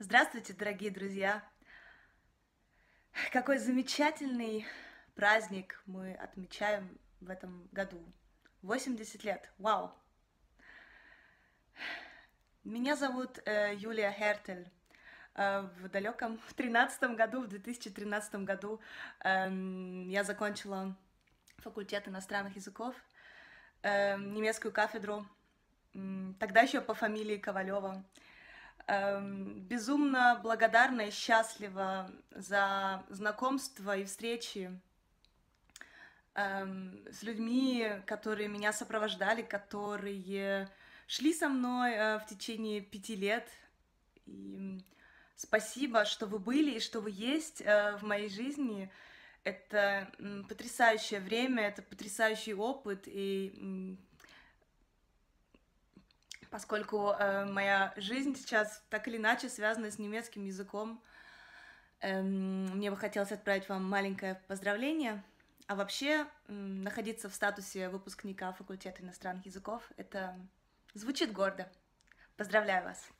Здравствуйте, дорогие друзья! Какой замечательный праздник мы отмечаем в этом году. 80 лет, вау! Меня зовут э, Юлия Хертель. Э, в далеком, в тринадцатом году, в 2013 году э, я закончила факультет иностранных языков, э, немецкую кафедру, тогда еще по фамилии Ковалева. Эм, безумно благодарна и счастлива за знакомства и встречи эм, с людьми, которые меня сопровождали, которые шли со мной э, в течение пяти лет. И спасибо, что вы были и что вы есть э, в моей жизни. Это потрясающее время, это потрясающий опыт, и поскольку э, моя жизнь сейчас так или иначе связана с немецким языком. Эм, мне бы хотелось отправить вам маленькое поздравление. А вообще, э, находиться в статусе выпускника факультета иностранных языков, это звучит гордо. Поздравляю вас!